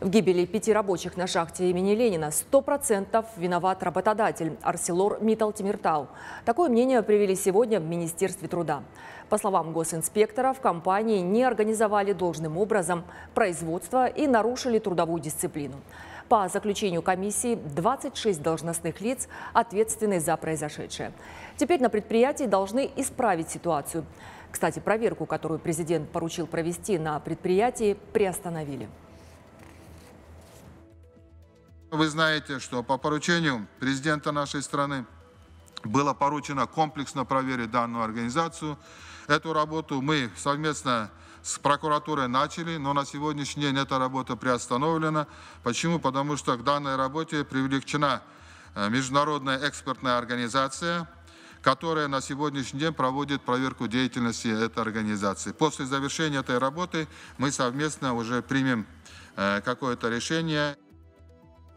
В гибели пяти рабочих на шахте имени Ленина 100% виноват работодатель Арселор Митал Тимиртау. Такое мнение привели сегодня в Министерстве труда. По словам госинспектора, в компании не организовали должным образом производство и нарушили трудовую дисциплину. По заключению комиссии 26 должностных лиц ответственны за произошедшее. Теперь на предприятии должны исправить ситуацию. Кстати, проверку, которую президент поручил провести на предприятии, приостановили. Вы знаете, что по поручению президента нашей страны было поручено комплексно проверить данную организацию. Эту работу мы совместно с прокуратурой начали, но на сегодняшний день эта работа приостановлена. Почему? Потому что к данной работе привлечена э, международная экспертная организация, которая на сегодняшний день проводит проверку деятельности этой организации. После завершения этой работы мы совместно уже примем э, какое-то решение.